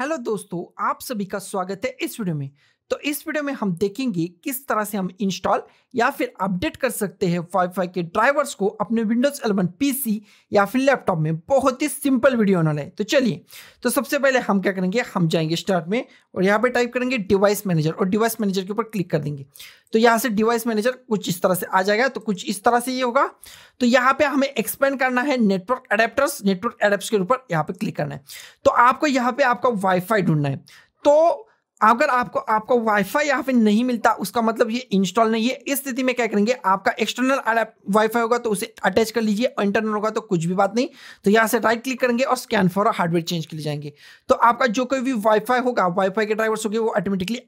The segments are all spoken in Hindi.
हेलो दोस्तों आप सभी का स्वागत है इस वीडियो में तो इस वीडियो में हम देखेंगे किस तरह से हम इंस्टॉल या फिर अपडेट कर सकते हैं वाईफाई के ड्राइवर्स को अपने विंडोज 11 पीसी या फिर लैपटॉप में बहुत ही सिंपल वीडियो होने है तो चलिए तो सबसे पहले हम क्या करेंगे हम जाएंगे स्टार्ट में और यहाँ पे टाइप करेंगे डिवाइस मैनेजर और डिवाइस मैनेजर के ऊपर क्लिक कर देंगे तो यहाँ से डिवाइस मैनेजर कुछ इस तरह से आ जाएगा तो कुछ इस तरह से ये होगा तो यहाँ पे हमें एक्सपेंड करना है नेटवर्क अडेप्टर्स नेटवर्क एडेप्ट के ऊपर यहाँ पे क्लिक करना है तो आपको यहाँ पे आपका वाईफाई ढूंढना है तो अगर आपको आपको वाईफाई यहाँ पे नहीं मिलता उसका मतलब ये इंस्टॉल नहीं है इस स्थिति में क्या करेंगे आपका एक्सटर्नल वाईफाई होगा तो उसे अटैच कर लीजिए इंटरनल होगा तो कुछ भी बात नहीं तो यहाँ से राइट क्लिक करेंगे और स्कैन फॉर हार्डवेयर चेंज के लिए जाएंगे तो आपका जो कोई भी वाईफाई होगा वाईफाई के ड्राइवर्स होंगे वो ऑटोमेटिकली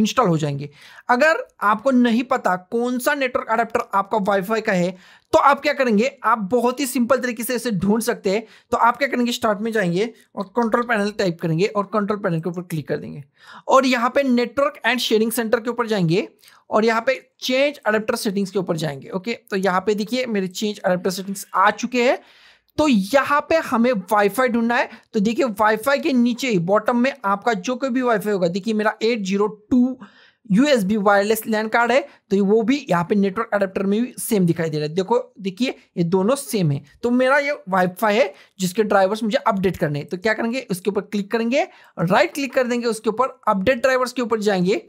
इंस्टॉल हो जाएंगे अगर आपको नहीं पता कौन सा नेटवर्क अडेप्टर आपका वाईफाई का है तो आप क्या करेंगे आप बहुत ही सिंपल तरीके से इसे ढूंढ सकते हैं तो आप क्या करेंगे स्टार्ट में जाएंगे और कंट्रोल पैनल टाइप करेंगे और कंट्रोल पैनल के ऊपर क्लिक कर देंगे और यहाँ पे नेटवर्क एंड शेयरिंग सेंटर के ऊपर जाएंगे और यहाँ पे चेंज अडेप्टर सेटिंग्स के ऊपर जाएंगे ओके तो यहाँ पे देखिए मेरे चेंज अडेप्टर सेटिंग्स आ चुके हैं तो यहाँ पे हमें वाईफाई ढूंढना है तो देखिए वाईफाई के नीचे ही बॉटम में आपका जो कोई भी वाईफाई होगा देखिए मेरा eight zero USB wireless LAN card है तो वो भी यहाँ पे नेटवर्क अडेप्टर में भी सेम दिखाई दे रहा है देखो देखिए ये दोनों सेम है तो मेरा ये वाईफाई है जिसके ड्राइवर्स मुझे अपडेट करने हैं तो क्या करेंगे उसके ऊपर क्लिक करेंगे राइट क्लिक कर देंगे उसके ऊपर अपडेट ड्राइवर्स के ऊपर जाएंगे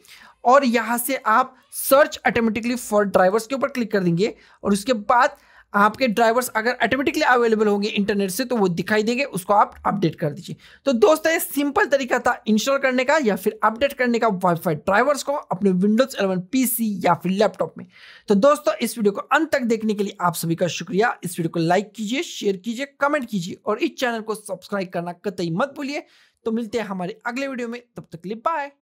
और यहाँ से आप सर्च ऑटोमेटिकली फॉर ड्राइवर्स के ऊपर क्लिक कर देंगे और उसके बाद आपके ड्राइवर्स अगर ऑटोमेटिकली अवेलेबल होंगे इंटरनेट से तो वो दिखाई देंगे उसको आप अपडेट कर दीजिए तो दोस्तों ये सिंपल तरीका था इंस्टॉल करने का या फिर अपडेट करने का वाईफाई ड्राइवर्स को अपने विंडोज 11 पीसी या फिर लैपटॉप में तो दोस्तों इस वीडियो को अंत तक देखने के लिए आप सभी का शुक्रिया इस वीडियो को लाइक कीजिए शेयर कीजिए कमेंट कीजिए और इस चैनल को सब्सक्राइब करना कतई मत भूलिए तो मिलते हैं हमारे अगले वीडियो में तब तक के लिए बाय